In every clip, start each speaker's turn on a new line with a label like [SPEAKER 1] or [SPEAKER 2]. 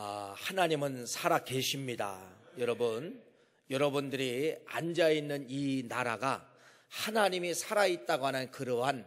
[SPEAKER 1] 아, 하나님은 살아 계십니다. 여러분, 여러분들이 앉아 있는 이 나라가 하나님이 살아 있다고 하는 그러한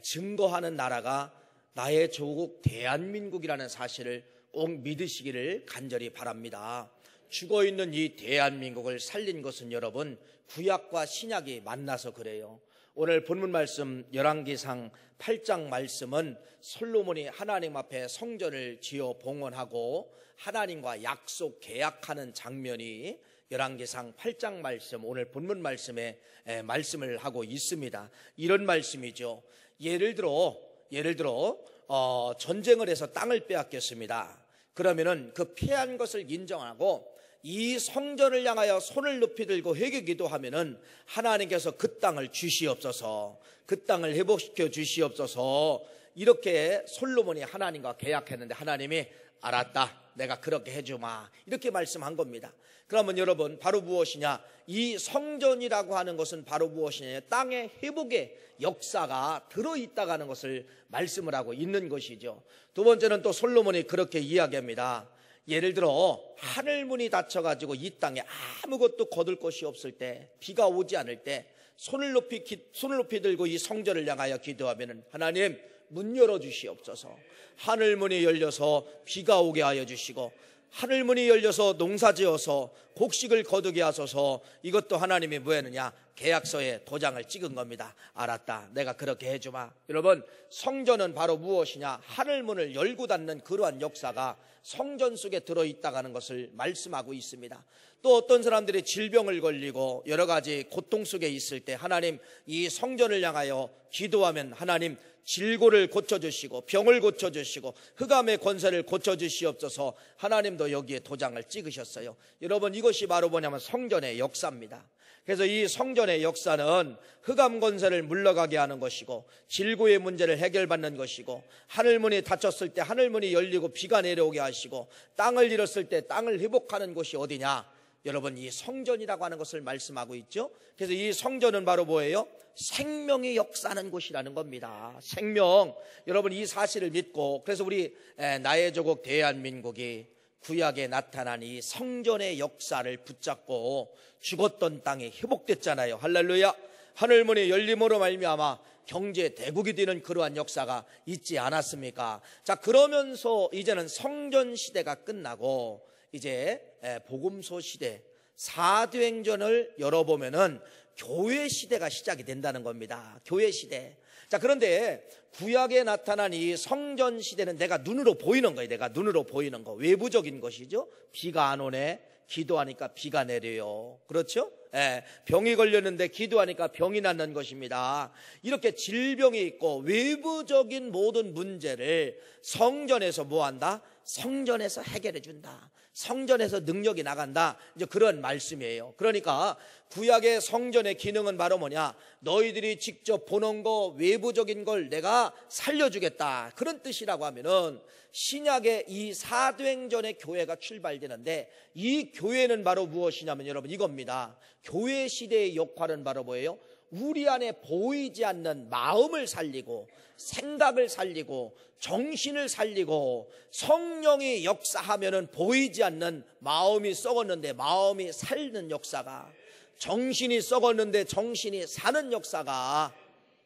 [SPEAKER 1] 증거하는 나라가 나의 조국 대한민국이라는 사실을 꼭 믿으시기를 간절히 바랍니다. 죽어 있는 이 대한민국을 살린 것은 여러분 구약과 신약이 만나서 그래요. 오늘 본문 말씀 열왕기상 8장 말씀은 솔로몬이 하나님 앞에 성전을 지어 봉헌하고 하나님과 약속 계약하는 장면이 열왕기상 8장 말씀 오늘 본문 말씀에 에, 말씀을 하고 있습니다. 이런 말씀이죠. 예를 들어 예를 들어 어, 전쟁을 해서 땅을 빼앗겼습니다. 그러면은 그피한 것을 인정하고 이 성전을 향하여 손을 높이 들고 회개 기도하면은 하나님께서 그 땅을 주시옵소서, 그 땅을 회복시켜 주시옵소서, 이렇게 솔로몬이 하나님과 계약했는데 하나님이 알았다. 내가 그렇게 해주마. 이렇게 말씀한 겁니다. 그러면 여러분, 바로 무엇이냐? 이 성전이라고 하는 것은 바로 무엇이냐? 땅의 회복의 역사가 들어있다가는 것을 말씀을 하고 있는 것이죠. 두 번째는 또 솔로몬이 그렇게 이야기합니다. 예를 들어 하늘문이 닫혀가지고 이 땅에 아무것도 거둘 것이 없을 때 비가 오지 않을 때 손을 높이 손을 높이 들고 이 성전을 향하여 기도하면은 하나님 문 열어 주시옵소서 하늘문이 열려서 비가 오게 하여 주시고 하늘문이 열려서 농사지어서 곡식을 거두게 하소서 이것도 하나님이 뭐 했느냐 계약서에 도장을 찍은 겁니다 알았다 내가 그렇게 해주마 여러분 성전은 바로 무엇이냐 하늘문을 열고 닫는 그러한 역사가 성전 속에 들어있다는 가 것을 말씀하고 있습니다 또 어떤 사람들이 질병을 걸리고 여러 가지 고통 속에 있을 때 하나님 이 성전을 향하여 기도하면 하나님 질고를 고쳐주시고 병을 고쳐주시고 흑암의 권세를 고쳐주시옵소서 하나님도 여기에 도장을 찍으셨어요. 여러분 이것이 바로 뭐냐면 성전의 역사입니다. 그래서 이 성전의 역사는 흑암 권세를 물러가게 하는 것이고 질고의 문제를 해결받는 것이고 하늘문이 닫혔을 때 하늘문이 열리고 비가 내려오게 하시고 땅을 잃었을 때 땅을 회복하는 곳이 어디냐 여러분 이 성전이라고 하는 것을 말씀하고 있죠. 그래서 이 성전은 바로 뭐예요? 생명이 역사하는 곳이라는 겁니다. 생명. 여러분 이 사실을 믿고 그래서 우리 나의 조국 대한민국이 구약에 나타난 이 성전의 역사를 붙잡고 죽었던 땅이 회복됐잖아요. 할렐루야. 하늘문이 열림으로 말미암아 경제 대국이 되는 그러한 역사가 있지 않았습니까? 자, 그러면서 이제는 성전 시대가 끝나고 이제 복음소 시대 사도행전을 열어보면은 교회 시대가 시작이 된다는 겁니다. 교회 시대. 자, 그런데 구약에 나타난 이 성전 시대는 내가 눈으로 보이는 거예요. 내가 눈으로 보이는 거. 외부적인 것이죠. 비가 안 오네. 기도하니까 비가 내려요. 그렇죠? 예, 병이 걸렸는데 기도하니까 병이 낫는 것입니다. 이렇게 질병이 있고 외부적인 모든 문제를 성전에서 뭐 한다? 성전에서 해결해 준다. 성전에서 능력이 나간다. 이제 그런 말씀이에요. 그러니까 구약의 성전의 기능은 바로 뭐냐? 너희들이 직접 보는 거 외부적인 걸 내가 살려주겠다. 그런 뜻이라고 하면은 신약의 이 사도행전의 교회가 출발되는데 이 교회는 바로 무엇이냐면 여러분 이겁니다. 교회 시대의 역할은 바로 뭐예요? 우리 안에 보이지 않는 마음을 살리고 생각을 살리고 정신을 살리고 성령이 역사하면은 보이지 않는 마음이 썩었는데 마음이 살는 역사가 정신이 썩었는데 정신이 사는 역사가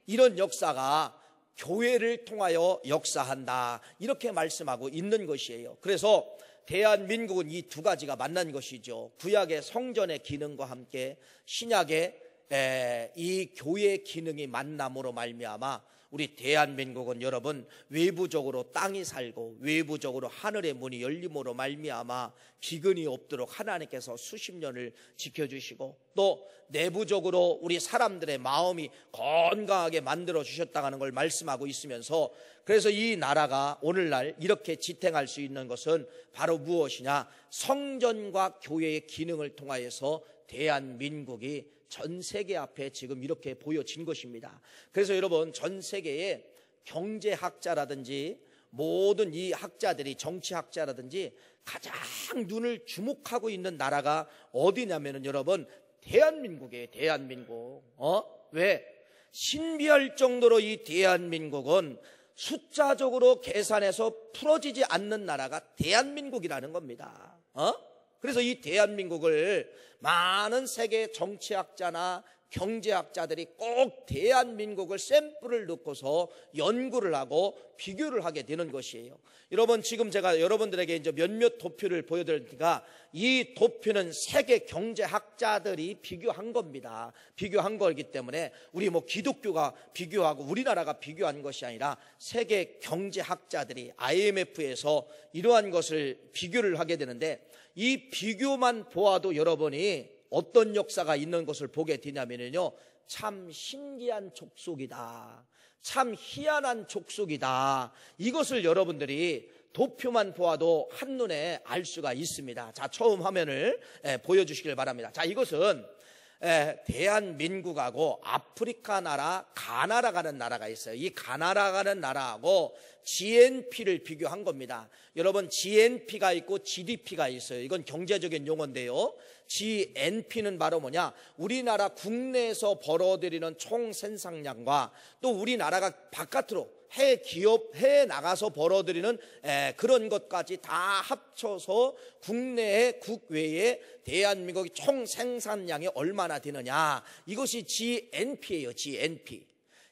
[SPEAKER 1] 이런 역사가 교회를 통하여 역사한다. 이렇게 말씀하고 있는 것이에요. 그래서 대한민국은 이 두 가지가 만난 것이죠. 구약의 성전의 기능과 함께 신약의 이 교회 기능이 만남으로 말미암아 우리 대한민국은 여러분 외부적으로 땅이 살고 외부적으로 하늘의 문이 열림으로 말미암아 기근이 없도록 하나님께서 수십 년을 지켜주시고 또 내부적으로 우리 사람들의 마음이 건강하게 만들어 주셨다는 걸 말씀하고 있으면서 그래서 이 나라가 오늘날 이렇게 지탱할 수 있는 것은 바로 무엇이냐 성전과 교회의 기능을 통하여서 대한민국이 전 세계 앞에 지금 이렇게 보여진 것입니다. 그래서 여러분 전 세계에 경제학자라든지 모든 이 학자들이 정치학자라든지 가장 눈을 주목하고 있는 나라가 어디냐면은 여러분 대한민국에 대한민국. 어? 왜? 신비할 정도로 이 대한민국은 숫자적으로 계산해서 풀어지지 않는 나라가 대한민국이라는 겁니다. 어? 그래서 이 대한민국을 많은 세계 정치학자나 경제학자들이 꼭 대한민국을 샘플을 놓고서 연구를 하고 비교를 하게 되는 것이에요. 여러분 지금 제가 여러분들에게 이제 몇몇 도표를 보여드릴테니까이 도표는 세계 경제학자들이 비교한 겁니다. 비교한 거기 때문에 우리 뭐 기독교가 비교하고 우리나라가 비교한 것이 아니라 세계 경제학자들이 IMF에서 이러한 것을 비교를 하게 되는데 이 비교만 보아도 여러분이 어떤 역사가 있는 것을 보게 되냐면요. 참 신기한 족속이다. 참 희한한 족속이다. 이것을 여러분들이 도표만 보아도 한눈에 알 수가 있습니다. 자, 처음 화면을 예, 보여주시길 바랍니다. 자, 이것은 대한민국하고 아프리카 나라 가나라가는 나라가 있어요. 이 가나라가는 나라하고 GNP를 비교한 겁니다. 여러분 GNP가 있고 GDP가 있어요. 이건 경제적인 용어인데요. GNP는 바로 뭐냐? 우리나라 국내에서 벌어들이는 총 생산량과 또 우리나라가 바깥으로 해 기업, 해 나가서 벌어들이는 에, 그런 것까지 다 합쳐서 국내의 국외에대한민국이총 생산량이 얼마나 되느냐. 이것이 GNP예요. GNP.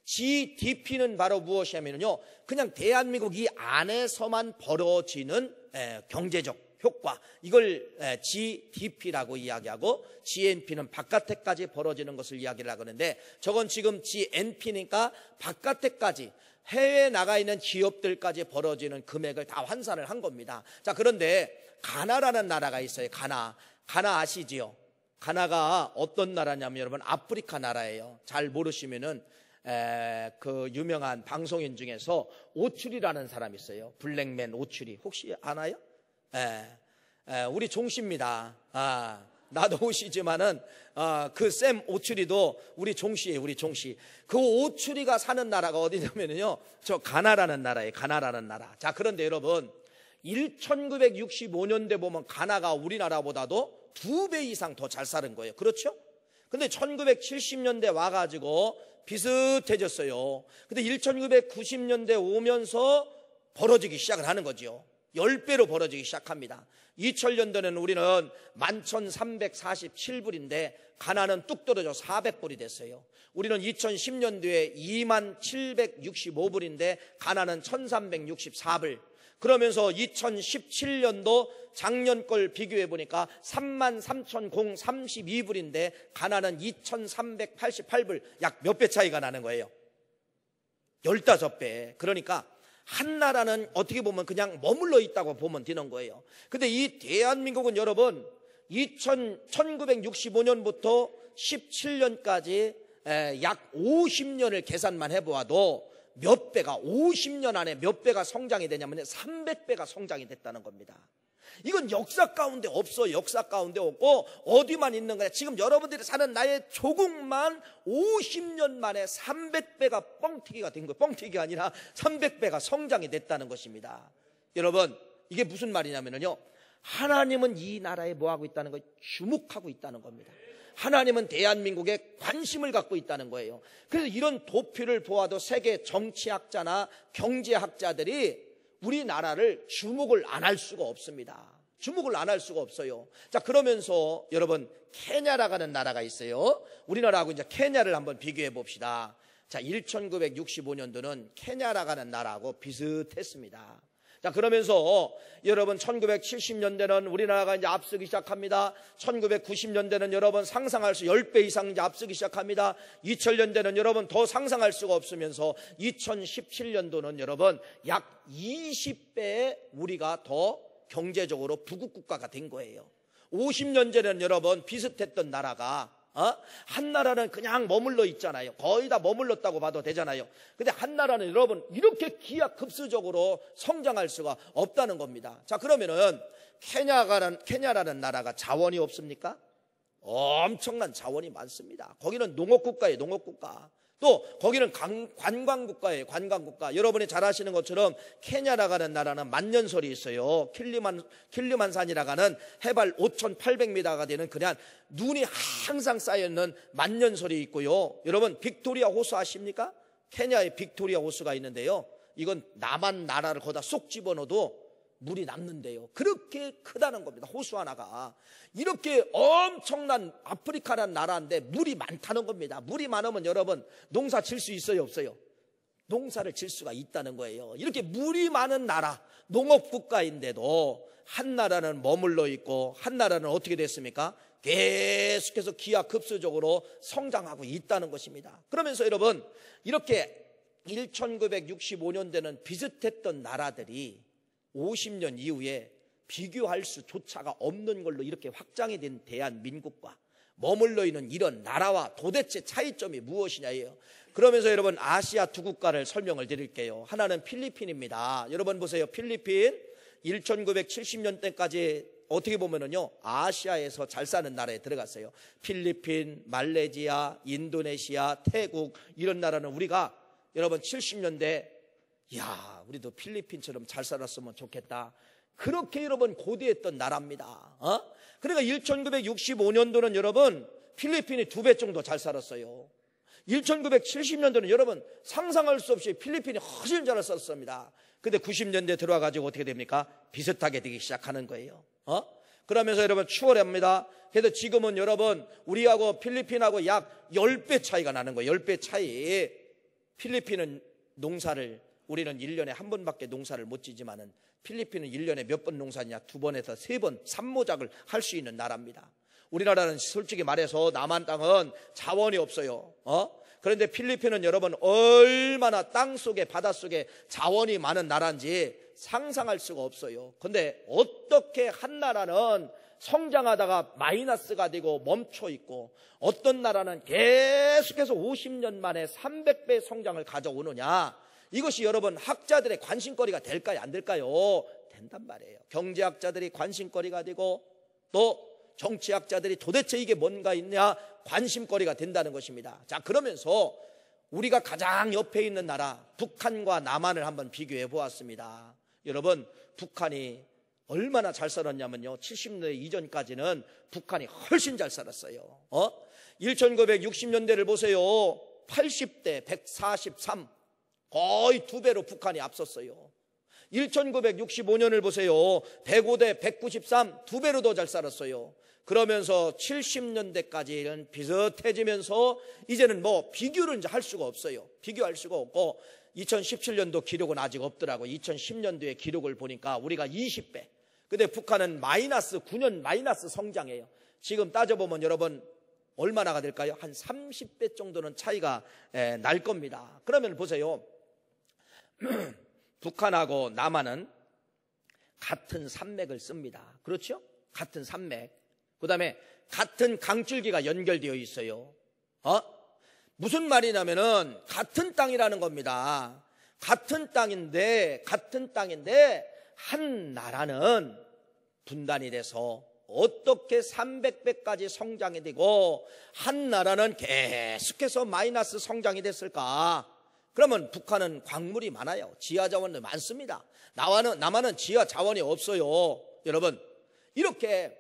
[SPEAKER 1] GDP는 바로 무엇이냐면요. 그냥 대한민국 이 안에서만 벌어지는 에, 경제적 효과 이걸 GDP라고 이야기하고 GNP는 바깥에까지 벌어지는 것을 이야기를 하는데 저건 지금 GNP니까 바깥에까지 해외에 나가 있는 기업들까지 벌어지는 금액을 다 환산을 한 겁니다. 자, 그런데 가나라는 나라가 있어요. 가나. 가나 아시지요? 가나가 어떤 나라냐면 여러분 아프리카 나라예요. 잘 모르시면은 에, 그 유명한 방송인 중에서 오출이라는 사람이 있어요. 블랙맨 오출이 혹시 아나요? 에, 에, 우리 종씨입니다. 아. 나도우시지만은 아, 그샘 오추리도 우리 종씨예요, 우리 종씨. 그 오추리가 사는 나라가 어디냐면요, 저 가나라는 나라예요, 가나라는 나라. 자, 그런데 여러분, 1965년대 보면 가나가 우리나라보다도 두 배 이상 더 잘 사는 거예요. 그렇죠? 근데 1970년대 와가지고 비슷해졌어요. 근데 1990년대 오면서 벌어지기 시작을 하는 거지요. 10배로 벌어지기 시작합니다. 2000년도에는 우리는 11,347불인데 가나는 뚝 떨어져 400불이 됐어요. 우리는 2010년도에 2765불인데 가나는 1364불. 그러면서 2017년도 작년 걸 비교해 보니까 33,032불인데 가나는 2,388불 약 몇 배 차이가 나는 거예요. 15배. 그러니까 한 나라는 어떻게 보면 그냥 머물러 있다고 보면 되는 거예요. 근데 이 대한민국은 여러분 2000, 1965년부터 17년까지 약 50년을 계산만 해보아도 몇 배가 50년 안에 몇 배가 성장이 되냐면 300배가 성장이 됐다는 겁니다. 이건 역사 가운데 없어. 역사 가운데 없고 어디만 있는 거야. 지금 여러분들이 사는 나의 조국만 50년 만에 300배가 뻥튀기가 된 거예요. 뻥튀기가 아니라 300배가 성장이 됐다는 것입니다. 여러분, 이게 무슨 말이냐면요. 하나님은 이 나라에 뭐 하고 있다는 걸 주목하고 있다는 겁니다. 하나님은 대한민국에 관심을 갖고 있다는 거예요. 그래서 이런 도표를 보아도 세계 정치학자나 경제학자들이 우리나라를 주목을 안 할 수가 없습니다. 주목을 안 할 수가 없어요. 자, 그러면서 여러분, 케냐라고하는 나라가 있어요. 우리나라하고 이제 케냐를 한번 비교해 봅시다. 자, 1965년도는 케냐라고하는 나라하고 비슷했습니다. 자, 그러면서 여러분 1970년대는 우리나라가 이제 앞서기 시작합니다. 1990년대는 여러분 상상할 수 10배 이상 이제 앞서기 시작합니다. 2000년대는 여러분 더 상상할 수가 없으면서 2017년도는 여러분 약 20배 우리가 더 경제적으로 부국국가가 된 거예요. 50년 전에는 여러분 비슷했던 나라가 어? 한나라는 그냥 머물러 있잖아요. 거의 다 머물렀다고 봐도 되잖아요. 근데 한나라는 여러분 이렇게 기하급수적으로 성장할 수가 없다는 겁니다. 자 그러면은 케냐가란 케냐라는 나라가 자원이 없습니까? 엄청난 자원이 많습니다. 거기는 농업 국가예요, 농업 국가. 또 거기는 관광국가예요. 관광국가. 여러분이 잘 아시는 것처럼 케냐라가는 나라는 만년설이 있어요. 킬리만 킬리만산이라고 하는 해발 5,800m가 되는 그냥 눈이 항상 쌓여 있는 만년설이 있고요. 여러분 빅토리아 호수 아십니까? 케냐의 빅토리아 호수가 있는데요. 이건 남한 나라를 거다 쏙 집어넣어도 물이 남는데요. 그렇게 크다는 겁니다. 호수 하나가. 이렇게 엄청난 아프리카라는 나라인데 물이 많다는 겁니다. 물이 많으면 여러분 농사 질 수 있어요, 없어요? 농사를 질 수가 있다는 거예요. 이렇게 물이 많은 나라, 농업 국가인데도 한 나라는 머물러 있고 한 나라는 어떻게 됐습니까? 계속해서 기하급수적으로 성장하고 있다는 것입니다. 그러면서 여러분 이렇게 1965년 대는 비슷했던 나라들이 50년 이후에 비교할 수조차가 없는 걸로 이렇게 확장이 된 대한민국과 머물러 있는 이런 나라와 도대체 차이점이 무엇이냐예요. 그러면서 여러분 아시아 두 국가를 설명을 드릴게요. 하나는 필리핀입니다. 여러분 보세요. 필리핀 1970년대까지 어떻게 보면은요 아시아에서 잘 사는 나라에 들어갔어요. 필리핀, 말레이시아, 인도네시아, 태국 이런 나라는 우리가 여러분 70년대 야, 우리도 필리핀처럼 잘 살았으면 좋겠다. 그렇게 여러분 고대했던 나라입니다. 어? 그러니까 1965년도는 여러분 필리핀이 두 배 정도 잘 살았어요. 1970년도는 여러분 상상할 수 없이 필리핀이 훨씬 잘 살았습니다. 근데 90년대 들어와 가지고 어떻게 됩니까? 비슷하게 되기 시작하는 거예요. 어? 그러면서 여러분 추월합니다. 그래서 지금은 여러분 우리하고 필리핀하고 약 10배 차이가 나는 거예요. 10배 차이. 필리핀은 농사를 우리는 1년에 한 번밖에 농사를 못 지지만은 필리핀은 1년에 몇 번 농사냐? 두 번에서 세 번, 삼모작을 할 수 있는 나라입니다. 우리나라는 솔직히 말해서 남한 땅은 자원이 없어요. 어? 그런데 필리핀은 여러분 얼마나 땅 속에 바닷 속에 자원이 많은 나라인지 상상할 수가 없어요. 근데 어떻게 한 나라는 성장하다가 마이너스가 되고 멈춰 있고 어떤 나라는 계속해서 50년 만에 300배 성장을 가져오느냐? 이것이 여러분 학자들의 관심거리가 될까요? 안 될까요? 된단 말이에요. 경제학자들이 관심거리가 되고 또 정치학자들이 도대체 이게 뭔가 있냐 관심거리가 된다는 것입니다. 자, 그러면서 우리가 가장 옆에 있는 나라 북한과 남한을 한번 비교해 보았습니다. 여러분, 북한이 얼마나 잘 살았냐면요. 70년대 이전까지는 북한이 훨씬 잘 살았어요. 어? 1960년대를 보세요. 80대 143, 거의 두 배로 북한이 앞섰어요. 1965년을 보세요. 105대 193, 두 배로 더 잘 살았어요. 그러면서 70년대까지는 비슷해지면서 이제는 뭐 비교를 할 수가 없어요. 비교할 수가 없고 2017년도 기록은 아직 없더라고. 2010년도의 기록을 보니까 우리가 20배. 근데 북한은 마이너스 9년 마이너스 성장해요. 지금 따져보면 여러분 얼마나가 될까요? 한 30배 정도는 차이가 날 겁니다. 그러면 보세요. 북한하고 남한은 같은 산맥을 씁니다. 그렇죠? 같은 산맥. 그 다음에 같은 강줄기가 연결되어 있어요. 어? 무슨 말이냐면은 같은 땅이라는 겁니다. 같은 땅인데, 같은 땅인데, 한 나라는 분단이 돼서 어떻게 300배까지 성장이 되고, 한 나라는 계속해서 마이너스 성장이 됐을까? 그러면 북한은 광물이 많아요. 지하 자원도 많습니다. 나와는 남한은 지하 자원이 없어요. 여러분 이렇게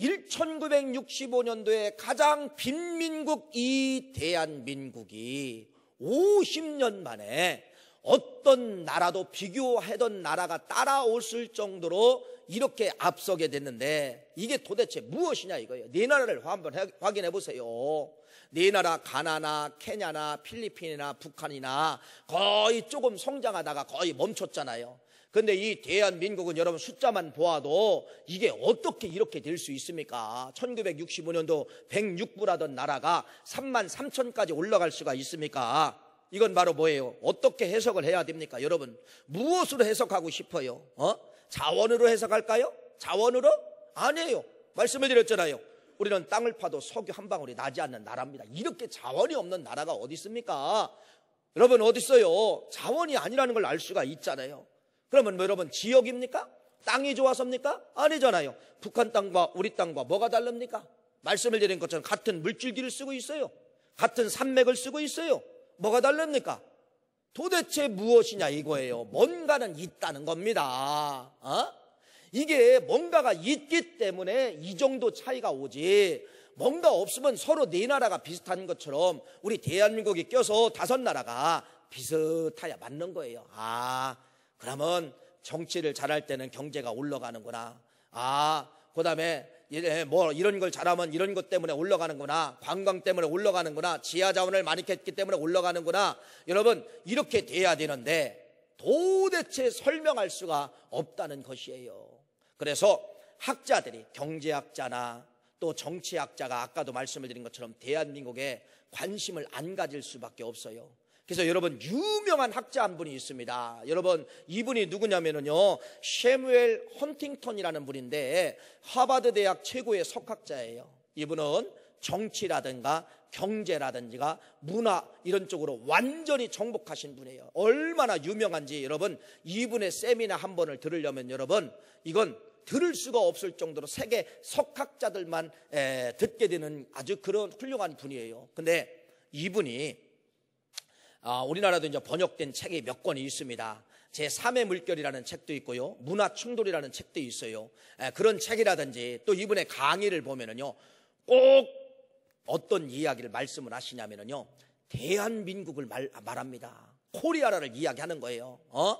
[SPEAKER 1] 1965년도에 가장 빈민국 이 대한민국이 50년 만에 어떤 나라도 비교하던 나라가 따라올을 정도로 이렇게 앞서게 됐는데 이게 도대체 무엇이냐 이거예요. 네 나라를 한번 확인해 보세요. 네 나라 가나나 케냐나 필리핀이나 북한이나 거의 조금 성장하다가 거의 멈췄잖아요. 근데 이 대한민국은 여러분 숫자만 보아도 이게 어떻게 이렇게 될 수 있습니까? 1965년도 106부라던 나라가 3만 3천까지 올라갈 수가 있습니까? 이건 바로 뭐예요? 어떻게 해석을 해야 됩니까? 여러분, 무엇으로 해석하고 싶어요? 어? 자원으로 해석할까요? 자원으로? 아니에요. 말씀을 드렸잖아요. 우리는 땅을 파도 석유 한 방울이 나지 않는 나라입니다. 이렇게 자원이 없는 나라가 어디 있습니까? 여러분 어디 있어요? 자원이 아니라는 걸 알 수가 있잖아요. 그러면 뭐 여러분 지역입니까? 땅이 좋아서입니까? 아니잖아요. 북한 땅과 우리 땅과 뭐가 다릅니까? 말씀을 드린 것처럼 같은 물줄기를 쓰고 있어요. 같은 산맥을 쓰고 있어요. 뭐가 다릅니까? 도대체 무엇이냐 이거예요. 뭔가는 있다는 겁니다. 어? 이게 뭔가가 있기 때문에 이 정도 차이가 오지. 뭔가 없으면 서로 네 나라가 비슷한 것처럼 우리 대한민국이 껴서 다섯 나라가 비슷하야 맞는 거예요. 아, 그러면 정치를 잘할 때는 경제가 올라가는구나. 아, 그 다음에 예, 예, 뭐 이런 걸 잘하면 이런 것 때문에 올라가는구나. 관광 때문에 올라가는구나. 지하 자원을 많이 캤기 때문에 올라가는구나. 여러분, 이렇게 돼야 되는데 도대체 설명할 수가 없다는 것이에요. 그래서 학자들이 경제학자나 또 정치학자가 아까도 말씀을 드린 것처럼 대한민국에 관심을 안 가질 수밖에 없어요. 그래서 여러분 유명한 학자 한 분이 있습니다. 여러분 이분이 누구냐면요 셰무엘 헌팅턴이라는 분인데 하버드 대학 최고의 석학자예요. 이분은 정치라든가 경제라든지가 문화 이런 쪽으로 완전히 정복하신 분이에요. 얼마나 유명한지 여러분 이분의 세미나 한 번을 들으려면 여러분 이건 들을 수가 없을 정도로 세계 석학자들만 에, 듣게 되는 아주 그런 훌륭한 분이에요. 근데 이분이 아, 우리나라도 이제 번역된 책이 몇 권이 있습니다. 제3의 물결이라는 책도 있고요. 문화 충돌이라는 책도 있어요. 에, 그런 책이라든지 또 이분의 강의를 보면은요. 꼭 어떤 이야기를 말씀을 하시냐면요. 대한민국을 말, 말합니다. 코리아를 라 이야기하는 거예요. 어?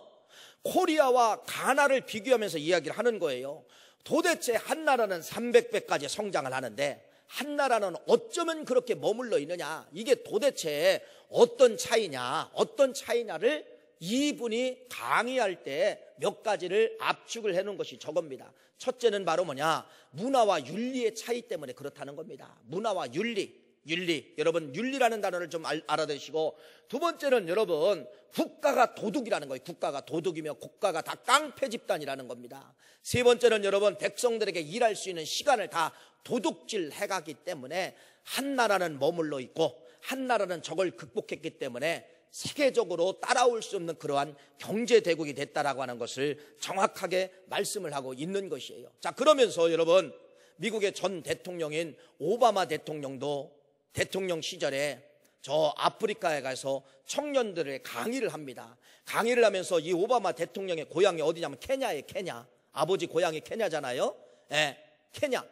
[SPEAKER 1] 코리아와 가나를 비교하면서 이야기를 하는 거예요. 도대체 한 나라는 300배까지 성장을 하는데 한 나라는 어쩌면 그렇게 머물러 있느냐? 이게 도대체 어떤 차이냐? 어떤 차이냐를 이분이 강의할 때 몇 가지를 압축을 해 놓은 것이 저겁니다. 첫째는 바로 뭐냐? 문화와 윤리의 차이 때문에 그렇다는 겁니다. 문화와 윤리, 윤리. 여러분, 윤리라는 단어를 좀 알, 아두시고두 번째는 여러분, 국가가 도둑이라는 거예요. 국가가 도둑이며 국가가 다 깡패 집단이라는 겁니다. 세 번째는 여러분, 백성들에게 일할 수 있는 시간을 다 도둑질 해가기 때문에 한 나라는 머물러 있고 한 나라는 적을 극복했기 때문에 세계적으로 따라올 수 없는 그러한 경제 대국이 됐다라고 하는 것을 정확하게 말씀을 하고 있는 것이에요. 자, 그러면서 여러분 미국의 전 대통령인 오바마 대통령도 대통령 시절에 저 아프리카에 가서 청년들의 강의를 합니다. 강의를 하면서 이 오바마 대통령의 고향이 어디냐면 케냐에 케냐. 아버지 고향이 케냐잖아요. 예, 케냐.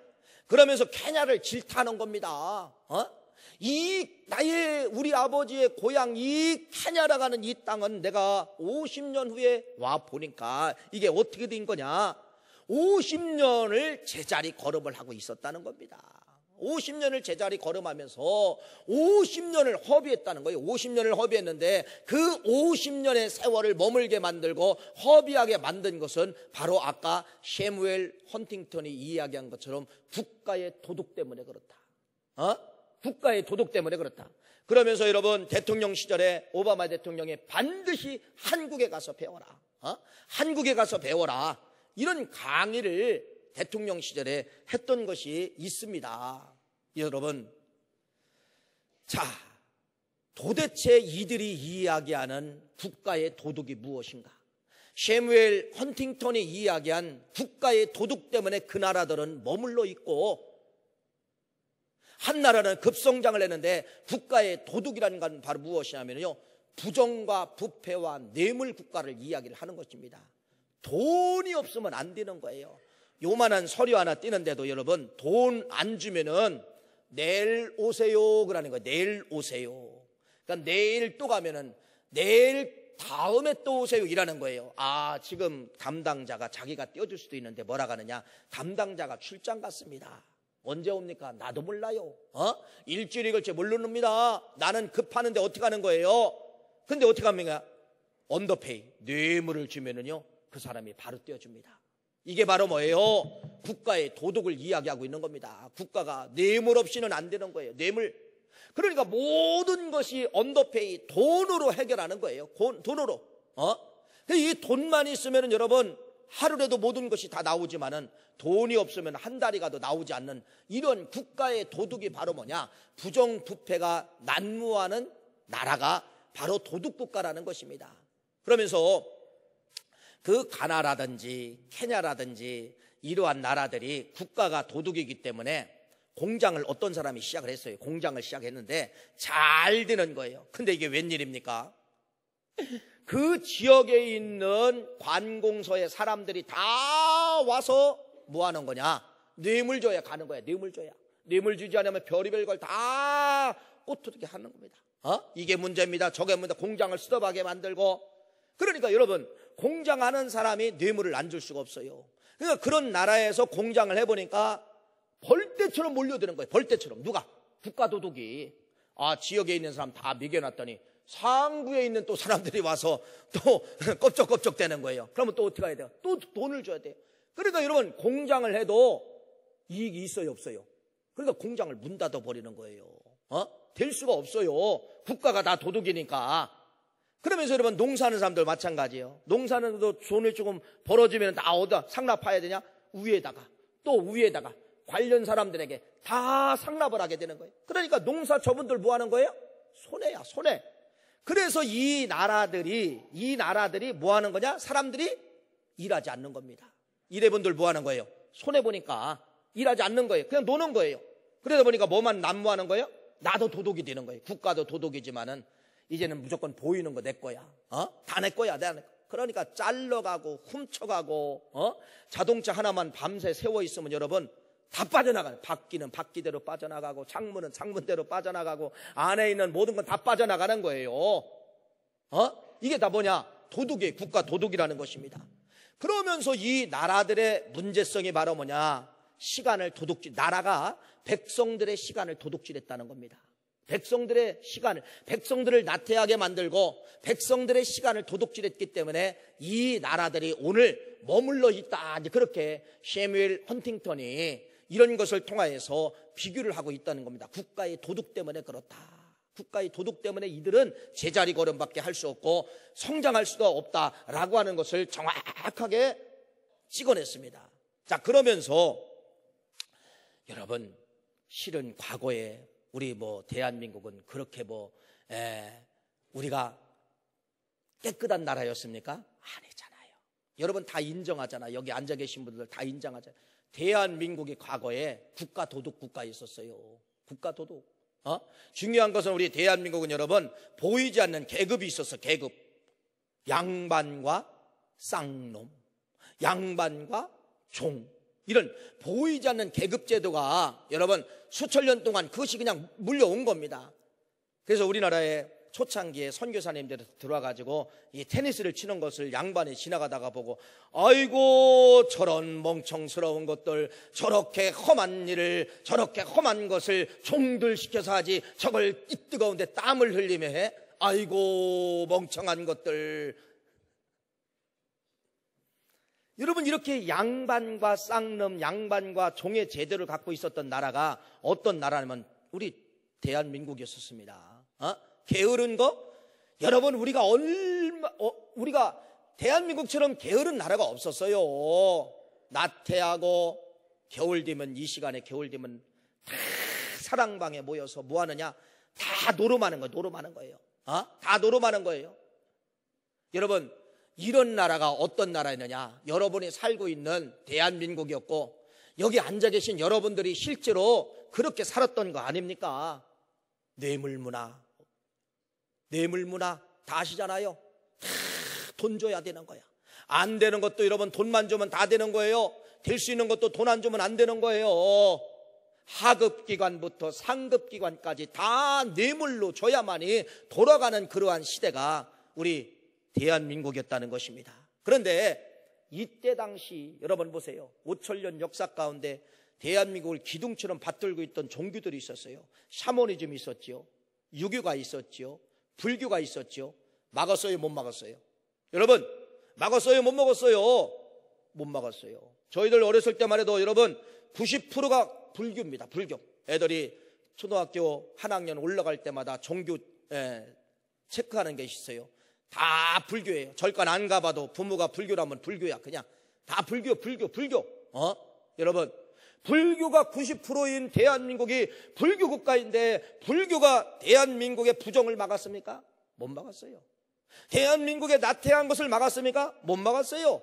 [SPEAKER 1] 그러면서 케냐를 질타하는 겁니다. 어? 이 나의 우리 아버지의 고향 이 카냐라가는 이 땅은 내가 50년 후에 와 보니까 이게 어떻게 된 거냐? 50년을 제자리 걸음을 하고 있었다는 겁니다. 50년을 제자리 걸음하면서 50년을 허비했다는 거예요. 50년을 허비했는데 그 50년의 세월을 머물게 만들고 허비하게 만든 것은 바로 아까 셰무엘 헌팅턴이 이야기한 것처럼 국가의 도둑 때문에 그렇다. 어? 국가의 도덕 때문에 그렇다. 그러면서 여러분 대통령 시절에 오바마 대통령이 반드시 한국에 가서 배워라. 어? 한국에 가서 배워라. 이런 강의를 대통령 시절에 했던 것이 있습니다. 여러분. 자, 도대체 이들이 이야기하는 국가의 도덕이 무엇인가? 셰무엘 헌팅턴이 이야기한 국가의 도둑 때문에 그 나라들은 머물러 있고 한 나라는 급성장을 했는데 국가의 도둑이라는 건 바로 무엇이냐면요. 부정과 부패와 뇌물 국가를 이야기를 하는 것입니다. 돈이 없으면 안 되는 거예요. 요만한 서류 하나 띄는데도 여러분 돈 안 주면은 내일 오세요 그러는 거예요. 내일 오세요. 그러니까 내일 또 가면은 내일 다음에 또 오세요 이라는 거예요. 아 지금 담당자가 자기가 떼어줄 수도 있는데 뭐라 가느냐? 담당자가 출장 갔습니다. 언제 옵니까? 나도 몰라요. 어? 일주일이 걸쳐 모르릅니다. 나는 급하는데 어떻게 하는 거예요? 근데 어떻게 합니까? 언더페이, 뇌물을 주면은요, 그 사람이 바로 떼어줍니다. 이게 바로 뭐예요? 국가의 도덕을 이야기하고 있는 겁니다. 국가가 뇌물 없이는 안 되는 거예요. 뇌물. 그러니까 모든 것이 언더페이, 돈으로 해결하는 거예요. 돈으로. 어? 이 돈만 있으면은 여러분, 하루라도 모든 것이 다 나오지만은 돈이 없으면 한 달이 가도 나오지 않는 이런 국가의 도둑이 바로 뭐냐? 부정부패가 난무하는 나라가 바로 도둑국가라는 것입니다. 그러면서 그 가나라든지 케냐라든지 이러한 나라들이 국가가 도둑이기 때문에 공장을 어떤 사람이 시작을 했어요. 공장을 시작했는데 잘 되는 거예요. 근데 이게 웬일입니까? 그 지역에 있는 관공서의 사람들이 다 와서 뭐 하는 거냐? 뇌물 줘야 가는 거야. 뇌물 줘야. 뇌물 주지 않으면 별의별 걸 다 꼬투리게 하는 겁니다. 어? 이게 문제입니다. 저게 문제. 공장을 수더하게 만들고. 그러니까 여러분, 공장하는 사람이 뇌물을 안 줄 수가 없어요. 그러니까 그런 나라에서 공장을 해보니까 벌떼처럼 몰려드는 거예요. 벌떼처럼. 누가? 국가도둑이. 아, 지역에 있는 사람 다매여놨더니 상부에 있는 또 사람들이 와서 또 껍적껍적 되는 거예요. 그러면 또 어떻게 해야 돼요? 또 돈을 줘야 돼요. 그러니까 여러분 공장을 해도 이익이 있어요 없어요? 그러니까 공장을 문 닫아 버리는 거예요. 어? 될 수가 없어요. 국가가 다 도둑이니까. 그러면서 여러분 농사하는 사람들 마찬가지예요. 농사는사 돈을 조금 벌어지면 다어다 상납해야 되냐? 위에다가 또 위에다가 관련 사람들에게 다 상납을 하게 되는 거예요. 그러니까 농사 저분들 뭐 하는 거예요? 손해야 손해. 그래서 이 나라들이 이 나라들이 뭐 하는 거냐? 사람들이 일하지 않는 겁니다. 이래분들 뭐 하는 거예요? 손해 보니까 일하지 않는 거예요. 그냥 노는 거예요. 그러다 보니까 뭐만 난무하는 뭐 거예요? 나도 도둑이 되는 거예요. 국가도 도둑이지만은 이제는 무조건 보이는 거 내 거야. 어? 다 내 거야. 내 거야. 그러니까 잘러가고 훔쳐가고 어? 자동차 하나만 밤새 세워 있으면 여러분 다 빠져나가요. 바퀴는 바퀴대로 빠져나가고 창문은 창문대로 빠져나가고 안에 있는 모든 건 다 빠져나가는 거예요. 어? 이게 다 뭐냐? 도둑이 국가 도둑이라는 것입니다. 그러면서 이 나라들의 문제성이 바로 뭐냐? 시간을 도둑질 나라가 백성들의 시간을 도둑질했다는 겁니다. 백성들의 시간을 백성들을 나태하게 만들고 백성들의 시간을 도둑질했기 때문에 이 나라들이 오늘 머물러 있다. 이제 그렇게 셰뮤엘 헌팅턴이 이런 것을 통하여서 비교를 하고 있다는 겁니다. 국가의 도둑 때문에 그렇다. 국가의 도둑 때문에 이들은 제자리 걸음밖에 할 수 없고 성장할 수가 없다라고 하는 것을 정확하게 찍어냈습니다. 자, 그러면서 여러분, 실은 과거에 우리 뭐 대한민국은 그렇게 뭐, 에, 우리가 깨끗한 나라였습니까? 아니잖아요. 여러분 다 인정하잖아. 여기 앉아 계신 분들 다 인정하잖아요. 대한민국이 과거에 국가 도둑 국가있었어요 국가 도둑. 어? 중요한 것은 우리 대한민국은 여러분 보이지 않는 계급이 있었어. 계급. 양반과 쌍놈, 양반과 종. 이런 보이지 않는 계급 제도가 여러분 수천 년 동안 그것이 그냥 물려온 겁니다. 그래서 우리나라에 초창기에 선교사님들 들어와가지고 이 테니스를 치는 것을 양반이 지나가다가 보고 아이고 저런 멍청스러운 것들 저렇게 험한 일을 저렇게 험한 것을 종들시켜서 하지 저걸 이 뜨거운데 땀을 흘리며 해 아이고 멍청한 것들 여러분 이렇게 양반과 쌍놈, 양반과 종의 제도를 갖고 있었던 나라가 어떤 나라냐면 우리 대한민국이었습니다. 어? 게으른 거? 여러분, 우리가 얼마, 어, 우리가 대한민국처럼 게으른 나라가 없었어요. 나태하고 겨울 되면 이 시간에 겨울 되면 다 사랑방에 모여서 뭐 하느냐? 다 노름하는 거예요. 노름하는 거예요. 어? 다 노름하는 거예요. 여러분, 이런 나라가 어떤 나라였느냐? 여러분이 살고 있는 대한민국이었고 여기 앉아 계신 여러분들이 실제로 그렇게 살았던 거 아닙니까? 뇌물문화, 뇌물문화 다 아시잖아요. 다 돈 줘야 되는 거야. 안 되는 것도 여러분 돈만 주면 다 되는 거예요. 될 수 있는 것도 돈 안 주면 안 되는 거예요. 하급기관부터 상급기관까지 다 뇌물로 줘야만이 돌아가는 그러한 시대가 우리 대한민국이었다는 것입니다. 그런데 이때 당시 여러분 보세요. 5천년 역사 가운데 대한민국을 기둥처럼 받들고 있던 종교들이 있었어요. 샤머니즘이 있었지요. 유교가 있었지요. 불교가 있었죠. 막았어요, 못 막았어요? 여러분, 막았어요, 못먹었어요못 막았어요. 저희들 어렸을 때만 해도 여러분, 90%가 불교입니다, 불교. 애들이 초등학교 한 학년 올라갈 때마다 종교 에, 예, 체크하는 게 있어요. 다 불교예요. 절간 안 가봐도 부모가 불교라면 불교야, 그냥. 다 불교, 불교, 불교. 어? 여러분, 불교가 90%인 대한민국이 불교 국가인데 불교가 대한민국의 부정을 막았습니까? 못 막았어요. 대한민국의 나태한 것을 막았습니까? 못 막았어요.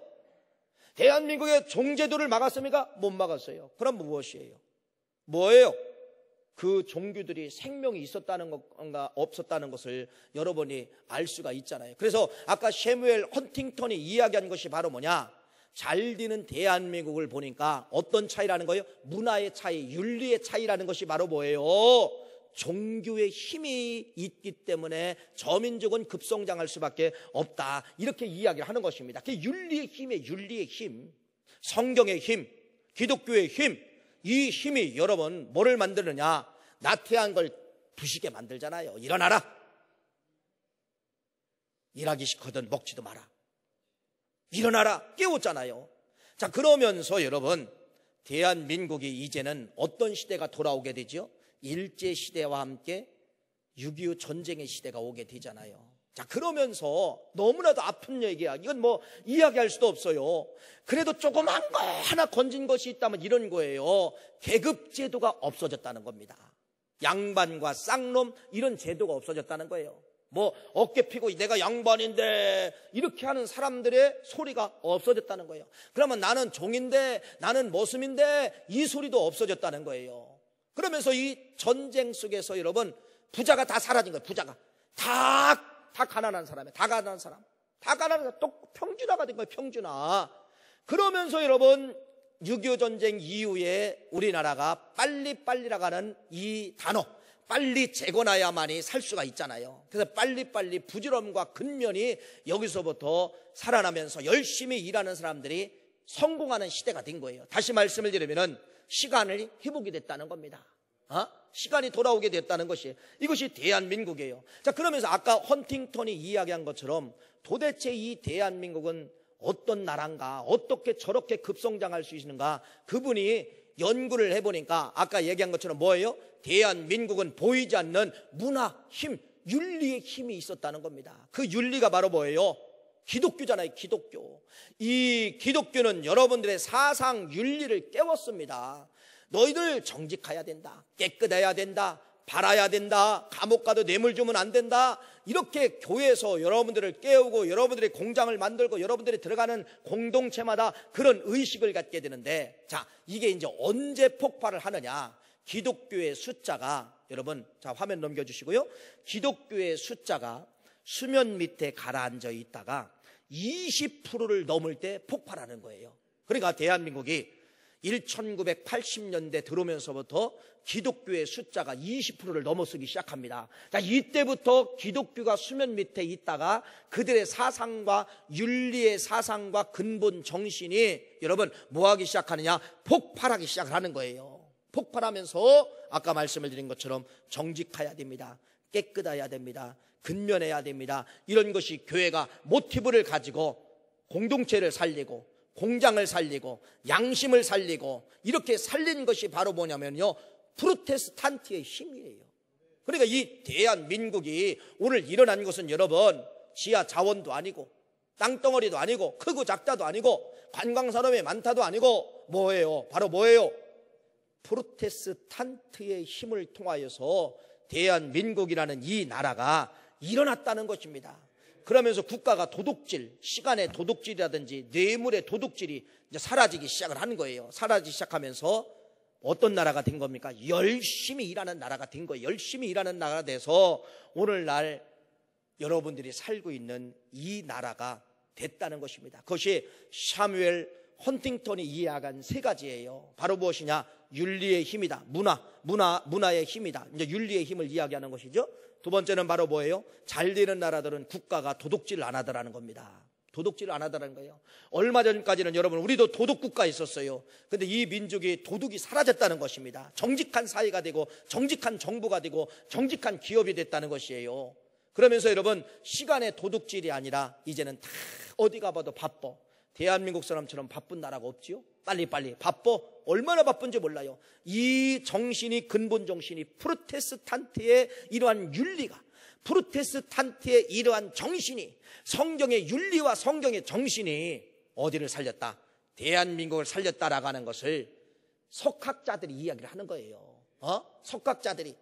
[SPEAKER 1] 대한민국의 종제도를 막았습니까? 못 막았어요. 그럼 무엇이에요? 뭐예요? 그 종교들이 생명이 있었다는 것과 없었다는 것을 여러분이 알 수가 있잖아요. 그래서 아까 셰무엘 헌팅턴이 이야기한 것이 바로 뭐냐? 잘 되는 대한민국을 보니까 어떤 차이라는 거예요? 문화의 차이, 윤리의 차이라는 것이 바로 뭐예요? 종교의 힘이 있기 때문에 저민족은 급성장할 수밖에 없다. 이렇게 이야기를 하는 것입니다. 그 윤리의 힘의 윤리의 힘, 성경의 힘, 기독교의 힘, 이 힘이 여러분 뭐를 만드느냐? 나태한 걸 부시게 만들잖아요. 일어나라. 일하기 싫거든 먹지도 마라. 일어나라 깨웠잖아요. 자 그러면서 여러분 대한민국이 이제는 어떤 시대가 돌아오게 되죠? 일제 시대와 함께 6.25 전쟁의 시대가 오게 되잖아요. 자, 그러면서 너무나도 아픈 얘기야. 이건 뭐 이야기할 수도 없어요. 그래도 조그만 거 하나 건진 것이 있다면 이런 거예요. 계급제도가 없어졌다는 겁니다. 양반과 쌍놈 이런 제도가 없어졌다는 거예요. 뭐 어깨 피고 내가 양반인데 이렇게 하는 사람들의 소리가 없어졌다는 거예요. 그러면 나는 종인데 나는 모습인데 이 소리도 없어졌다는 거예요. 그러면서 이 전쟁 속에서 여러분 부자가 다 사라진 거예요. 부자가 다다 가난한 사람이에요. 다 가난한 사람. 다 가난한 사람. 또 평준화가 된 거예요. 평준화. 그러면서 여러분 6.25 전쟁 이후에 우리나라가 빨리빨리라가는 이 단어 빨리 재건하야만이 살 수가 있잖아요. 그래서 빨리빨리 부지런과 근면이 여기서부터 살아나면서 열심히 일하는 사람들이 성공하는 시대가 된 거예요. 다시 말씀을 드리면 시간을 회복이 됐다는 겁니다. 어? 시간이 돌아오게 됐다는 것이 이것이 대한민국이에요. 자, 그러면서 아까 헌팅턴이 이야기한 것처럼 도대체 이 대한민국은 어떤 나라인가, 어떻게 저렇게 급성장할 수 있는가, 그분이 연구를 해보니까 아까 얘기한 것처럼 뭐예요? 대한민국은 보이지 않는 문화, 힘, 윤리의 힘이 있었다는 겁니다. 그 윤리가 바로 뭐예요? 기독교잖아요, 기독교. 이 기독교는 여러분들의 사상 윤리를 깨웠습니다. 너희들 정직해야 된다. 깨끗해야 된다. 바라야 된다. 감옥 가도 뇌물 주면 안 된다. 이렇게 교회에서 여러분들을 깨우고 여러분들의 공장을 만들고 여러분들이 들어가는 공동체마다 그런 의식을 갖게 되는데 자, 이게 이제 언제 폭발을 하느냐? 기독교의 숫자가 여러분 자 화면 넘겨주시고요. 기독교의 숫자가 수면 밑에 가라앉아 있다가 20%를 넘을 때 폭발하는 거예요. 그러니까 대한민국이 1980년대 들어오면서부터 기독교의 숫자가 20%를 넘어서기 시작합니다. 자, 이때부터 기독교가 수면 밑에 있다가 그들의 사상과 윤리의 사상과 근본 정신이 여러분 뭐 하기 시작하느냐? 폭발하기 시작을 하는 거예요. 폭발하면서 아까 말씀을 드린 것처럼 정직해야 됩니다. 깨끗해야 됩니다. 근면해야 됩니다. 이런 것이 교회가 모티브를 가지고 공동체를 살리고 공장을 살리고 양심을 살리고 이렇게 살린 것이 바로 뭐냐면요. 프로테스탄트의 힘이에요. 그러니까 이 대한민국이 오늘 일어난 것은 여러분 지하 자원도 아니고 땅덩어리도 아니고 크고 작다도 아니고 관광산업이 많다도 아니고 뭐예요? 바로 뭐예요? 프로테스탄트의 힘을 통하여서 대한민국이라는 이 나라가 일어났다는 것입니다. 그러면서 국가가 도둑질, 시간의 도둑질이라든지 뇌물의 도둑질이 이제 사라지기 시작을 하는 거예요. 사라지기 시작하면서 어떤 나라가 된 겁니까? 열심히 일하는 나라가 된 거예요. 열심히 일하는 나라가 돼서 오늘날 여러분들이 살고 있는 이 나라가 됐다는 것입니다. 그것이 샤뮤엘 헌팅턴이 이해한 세 가지예요. 바로 무엇이냐? 윤리의 힘이다. 문화, 문화, 문화의 힘이다. 이제 윤리의 힘을 이야기하는 것이죠. 두 번째는 바로 뭐예요? 잘 되는 나라들은 국가가 도둑질 안 하더라는 겁니다. 도둑질 안 하더라는 거예요. 얼마 전까지는 여러분 우리도 도둑 국가 있었어요. 근데 이 민족이 도둑이 사라졌다는 것입니다. 정직한 사회가 되고 정직한 정부가 되고 정직한 기업이 됐다는 것이에요. 그러면서 여러분 시간의 도둑질이 아니라 이제는 다 어디 가봐도 바빠. 대한민국 사람처럼 바쁜 나라가 없지요? 빨리빨리 바빠 얼마나 바쁜지 몰라요. 이 정신이 근본 정신이 프로테스탄트의 이러한 윤리가 프로테스탄트의 이러한 정신이 성경의 윤리와 성경의 정신이 어디를 살렸다? 대한민국을 살렸다라고 하는 것을 석학자들이 이야기를 하는 거예요. 어? 석학자들이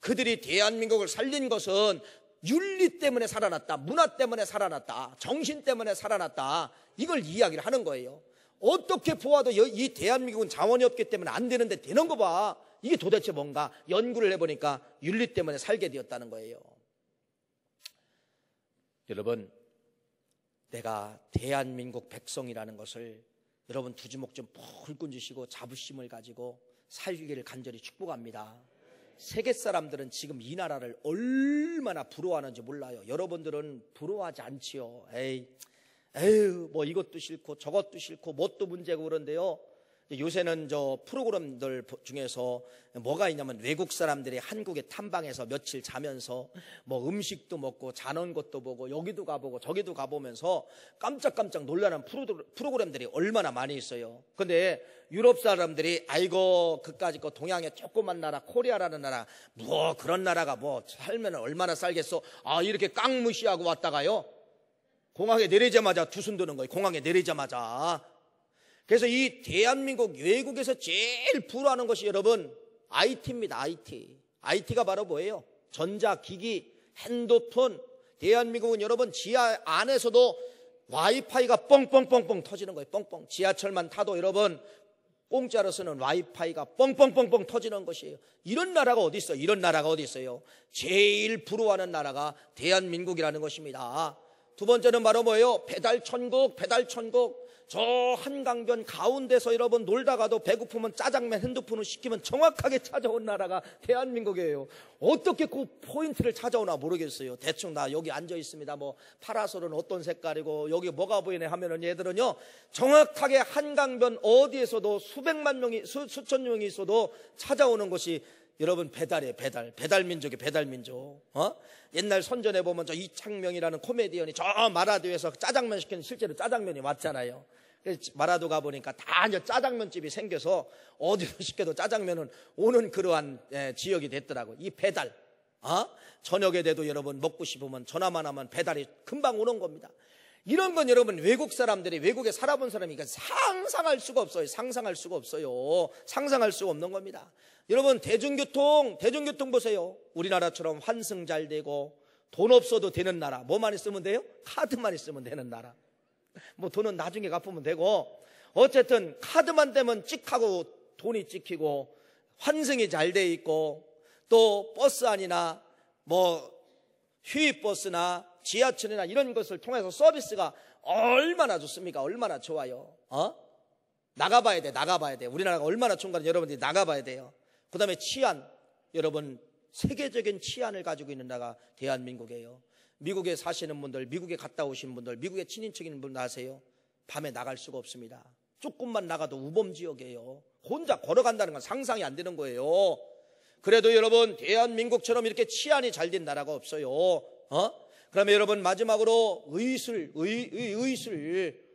[SPEAKER 1] 그들이 대한민국을 살린 것은 윤리 때문에 살아났다. 문화 때문에 살아났다. 정신 때문에 살아났다. 이걸 이야기를 하는 거예요. 어떻게 보아도 이 대한민국은 자원이 없기 때문에 안 되는데 되는 거 봐. 이게 도대체 뭔가 연구를 해보니까 윤리 때문에 살게 되었다는 거예요. 여러분, 내가 대한민국 백성이라는 것을 여러분 두 주먹 좀푹끊은시고 자부심을 가지고 살기를 간절히 축복합니다. 세계 사람들은 지금 이 나라를 얼마나 부러워하는지 몰라요. 여러분들은 부러워하지 않지요. 에이, 에휴, 뭐 이것도 싫고 저것도 싫고 뭣도 문제고 그런데요. 요새는 저 프로그램들 중에서 뭐가 있냐면 외국 사람들이 한국에 탐방해서 며칠 자면서 뭐 음식도 먹고 자는 것도 보고 여기도 가보고 저기도 가보면서 깜짝깜짝 놀라는 프로그램들이 얼마나 많이 있어요. 근데 유럽 사람들이 아이고 그까지 거 동양의 조그만 나라 코리아라는 나라 뭐 그런 나라가 뭐 살면 얼마나 살겠어 아 이렇게 깡무시하고 왔다가요 공항에 내리자마자 투순 드는 거예요 공항에 내리자마자 그래서 이 대한민국 외국에서 제일 불어하는 것이 여러분 IT입니다. IT. IT가 바로 뭐예요? 전자기기, 핸드폰. 대한민국은 여러분 지하 안에서도 와이파이가 뻥뻥뻥뻥 터지는 거예요. 뻥뻥. 지하철만 타도 여러분 공짜로 쓰는 와이파이가 뻥뻥뻥뻥 터지는 것이에요. 이런 나라가 어디 있어요? 이런 나라가 어디 있어요? 제일 부러워하는 나라가 대한민국이라는 것입니다. 두 번째는 바로 뭐예요? 배달천국, 배달천국. 저 한강변 가운데서 여러분 놀다가도 배고프면 짜장면 핸드폰을 시키면 정확하게 찾아온 나라가 대한민국이에요. 어떻게 그 포인트를 찾아오나 모르겠어요. 대충 나 여기 앉아 있습니다. 뭐 파라솔은 어떤 색깔이고 여기 뭐가 보이네 하면은 얘들은요 정확하게 한강변 어디에서도 수백만 명이 수, 수천 명이 있어도 찾아오는 곳이 여러분 배달이에요 배달 배달민족이 배달민족 어? 옛날 선전에 보면 저 이창명이라는 코미디언이 저 마라도에서 짜장면 시킨 실제로 짜장면이 왔잖아요 그래서 마라도 가보니까 다 이제 짜장면집이 생겨서 어디로 시켜도 짜장면은 오는 그러한 예, 지역이 됐더라고 요이 배달 어? 저녁에 돼도 여러분 먹고 싶으면 전화만 하면 배달이 금방 오는 겁니다 이런 건 여러분 외국 사람들이 외국에 살아본 사람이니까 상상할 수가 없어요. 상상할 수가 없어요. 상상할 수가 없는 겁니다. 여러분 대중교통 대중교통 보세요. 우리나라처럼 환승 잘 되고 돈 없어도 되는 나라. 뭐만 있으면 돼요? 카드만 있으면 되는 나라. 뭐 돈은 나중에 갚으면 되고 어쨌든 카드만 되면 찍하고 돈이 찍히고 환승이 잘 돼 있고 또 버스 안이나 뭐 휴입버스나 지하철이나 이런 것을 통해서 서비스가 얼마나 좋습니까? 얼마나 좋아요. 어? 나가봐야 돼, 나가봐야 돼. 우리나라가 얼마나 좋은가 여러분들이 나가봐야 돼요. 그 다음에 치안. 여러분, 세계적인 치안을 가지고 있는 나가 대한민국이에요. 미국에 사시는 분들, 미국에 갔다 오신 분들, 미국에 친인척 있는 분들 아세요? 밤에 나갈 수가 없습니다. 조금만 나가도 우범 지역이에요. 혼자 걸어간다는 건 상상이 안 되는 거예요. 그래도 여러분, 대한민국처럼 이렇게 치안이 잘 된 나라가 없어요. 어? 그러면 여러분, 마지막으로 의술, 의, 의, 의술.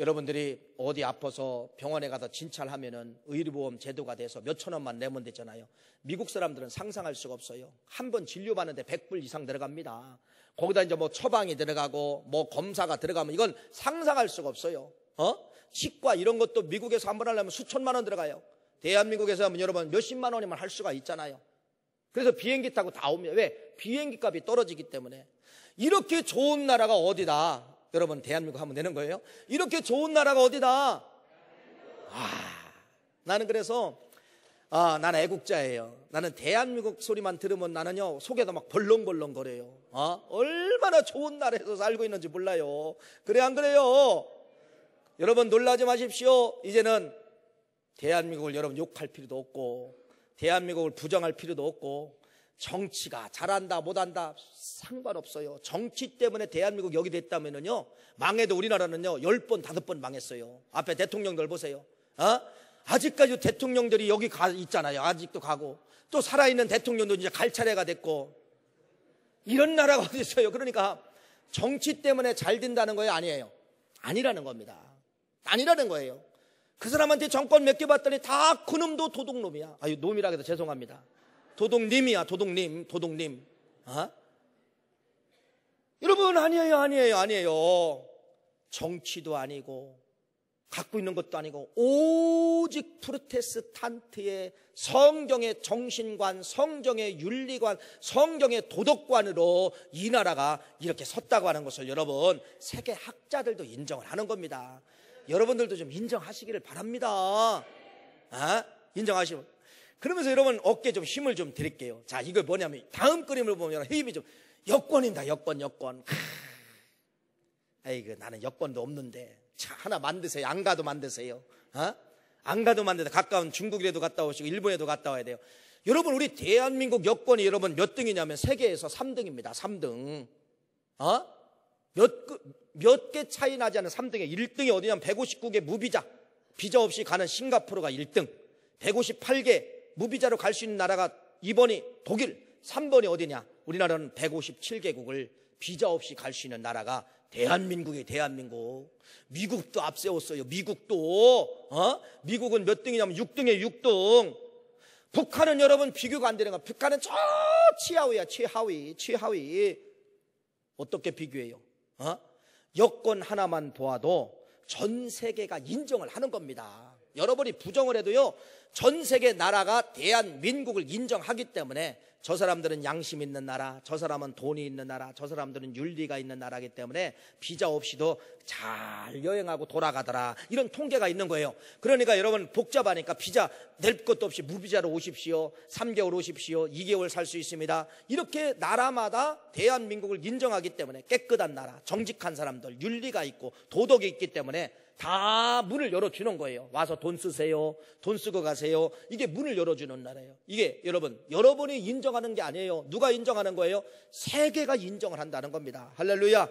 [SPEAKER 1] 여러분들이 어디 아파서 병원에 가서 진찰하면은 의료보험 제도가 돼서 몇 천 원만 내면 되잖아요. 미국 사람들은 상상할 수가 없어요. 한 번 진료받는데 100불 이상 들어갑니다. 거기다 이제 뭐 처방이 들어가고 뭐 검사가 들어가면 이건 상상할 수가 없어요. 어? 치과 이런 것도 미국에서 한 번 하려면 수천만 원 들어가요. 대한민국에서 하면 여러분 몇십만 원이면 할 수가 있잖아요. 그래서 비행기 타고 다 오면 왜? 비행기 값이 떨어지기 때문에. 이렇게 좋은 나라가 어디다? 여러분 대한민국 하면 되는 거예요. 이렇게 좋은 나라가 어디다? 아, 나는 그래서 아, 난 애국자예요. 나는 대한민국 소리만 들으면 나는요, 속에다 막 벌렁벌렁 거려요. 아, 얼마나 좋은 나라에서 살고 있는지 몰라요. 그래, 안 그래요? 여러분 놀라지 마십시오. 이제는 대한민국을 여러분 욕할 필요도 없고, 대한민국을 부정할 필요도 없고, 정치가 잘한다 못한다 상관없어요. 정치 때문에 대한민국 여기 됐다면요 망해도 우리나라는요 열번 다섯 번 망했어요. 앞에 대통령들 보세요. 어? 아직까지 대통령들이 여기 가 있잖아요. 아직도 가고 또 살아있는 대통령도 이제 갈 차례가 됐고 이런 나라가 어디 있어요. 그러니까 정치 때문에 잘 된다는 거예요 아니에요. 아니라는 겁니다. 아니라는 거예요. 그 사람한테 정권 몇 개 봤더니 다 그놈도 도둑놈이야. 아유 놈이라 해서 죄송합니다. 도둑님이야, 도둑님, 도둑님. 어? 여러분, 아니에요, 아니에요, 아니에요. 정치도 아니고, 갖고 있는 것도 아니고, 오직 프로테스탄트의 성경의 정신관, 성경의 윤리관, 성경의 도덕관으로 이 나라가 이렇게 섰다고 하는 것을 여러분, 세계 학자들도 인정을 하는 겁니다. 여러분들도 좀 인정하시기를 바랍니다. 아? 인정하시면 그러면서 여러분 어깨 좀 힘을 좀 드릴게요. 자, 이걸 뭐냐면 다음 그림을 보면 힘이 좀 여권입니다. 여권, 여권. 아이고, 나는 여권도 없는데. 자, 하나 만드세요. 안 가도 만드세요. 어? 안 가도 만드세요. 가까운 중국이라도 갔다 오시고 일본에도 갔다 와야 돼요. 여러분, 우리 대한민국 여권이 여러분 몇 등이냐면 세계에서 3등입니다. 3등. 어? 몇, 그, 몇개 차이 나지 않은 3등에 1등이 어디냐면 159개 무비자. 비자 없이 가는 싱가포르가 1등. 158개 무비자로 갈 수 있는 나라가 2번이 독일, 3번이 어디냐? 우리나라는 157개국을 비자 없이 갈 수 있는 나라가 대한민국이 대한민국. 미국도 앞세웠어요. 미국도. 어? 미국은 몇 등이냐면 6등에 6등. 북한은 여러분 비교가 안 되는 거야. 북한은 저 치하위야. 치하위. 치하위. 어떻게 비교해요? 어? 여권 하나만 보아도 전 세계가 인정을 하는 겁니다. 여러분이 부정을 해도요, 전 세계 나라가 대한민국을 인정하기 때문에 저 사람들은 양심 있는 나라, 저 사람은 돈이 있는 나라, 저 사람들은 윤리가 있는 나라기 때문에 비자 없이도 잘 여행하고 돌아가더라. 이런 통계가 있는 거예요. 그러니까 여러분 복잡하니까 비자 낼 것도 없이 무비자로 오십시오. 3개월 오십시오. 2개월 살 수 있습니다. 이렇게 나라마다 대한민국을 인정하기 때문에 깨끗한 나라, 정직한 사람들, 윤리가 있고 도덕이 있기 때문에 다 문을 열어주는 거예요. 와서 돈 쓰세요. 돈 쓰고 가세요. 이게 문을 열어주는 나라예요. 이게 여러분, 여러분이 인정하는 게 아니에요. 누가 인정하는 거예요? 세계가 인정을 한다는 겁니다. 할렐루야.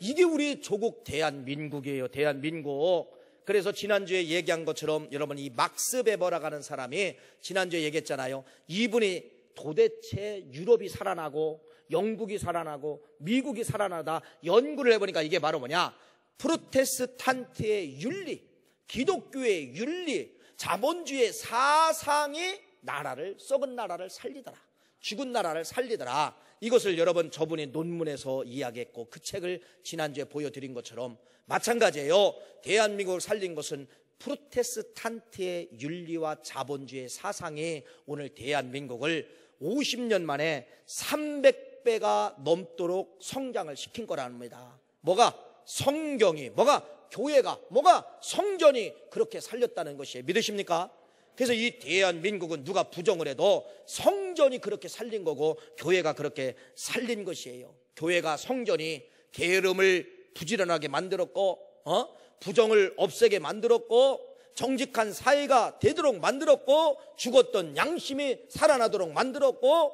[SPEAKER 1] 이게 우리 조국 대한민국이에요. 대한민국. 그래서 지난주에 얘기한 것처럼 여러분 이 막스 베버라고하는 사람이 지난주에 얘기했잖아요. 이분이 도대체 유럽이 살아나고 영국이 살아나고 미국이 살아나다 연구를 해보니까 이게 바로 뭐냐? 프로테스탄트의 윤리, 기독교의 윤리, 자본주의 사상이 나라를 썩은 나라를 살리더라. 죽은 나라를 살리더라. 이것을 여러분 저분의 논문에서 이야기했고 그 책을 지난주에 보여드린 것처럼 마찬가지예요. 대한민국을 살린 것은 프로테스탄트의 윤리와 자본주의 사상이 오늘 대한민국을 50년 만에 300배가 넘도록 성장을 시킨 거라합니다 뭐가? 성경이, 뭐가 교회가, 뭐가 성전이 그렇게 살렸다는 것이 믿으십니까? 그래서 이 대한민국은 누가 부정을 해도 성전이 그렇게 살린 거고 교회가 그렇게 살린 것이에요. 교회가 성전이 게으름을 부지런하게 만들었고, 어? 부정을 없애게 만들었고, 정직한 사회가 되도록 만들었고, 죽었던 양심이 살아나도록 만들었고,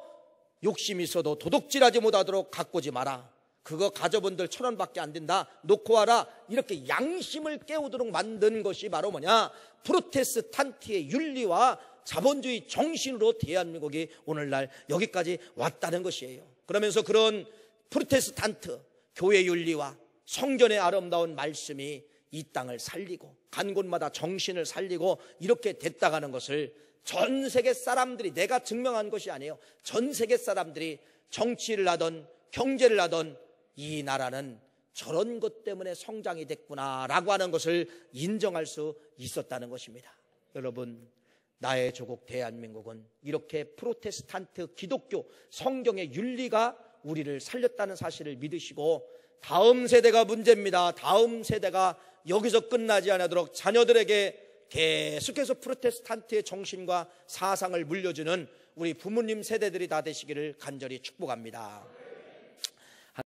[SPEAKER 1] 욕심이 있어도 도둑질하지 못하도록 가꾸지 마라. 그거 가져본들 천 원밖에 안 된다. 놓고 와라. 이렇게 양심을 깨우도록 만든 것이 바로 뭐냐? 프로테스탄트의 윤리와 자본주의 정신으로 대한민국이 오늘날 여기까지 왔다는 것이에요. 그러면서 그런 프로테스탄트 교회 윤리와 성전의 아름다운 말씀이 이 땅을 살리고 간 곳마다 정신을 살리고 이렇게 됐다가는 것을 전 세계 사람들이 내가 증명한 것이 아니에요. 전 세계 사람들이 정치를 하던 경제를 하던 이 나라는 저런 것 때문에 성장이 됐구나라고 하는 것을 인정할 수 있었다는 것입니다. 여러분, 나의 조국 대한민국은 이렇게 프로테스탄트 기독교 성경의 윤리가 우리를 살렸다는 사실을 믿으시고 다음 세대가 문제입니다. 다음 세대가 여기서 끝나지 않도록 자녀들에게 계속해서 프로테스탄트의 정신과 사상을 물려주는 우리 부모님 세대들이 다 되시기를 간절히 축복합니다.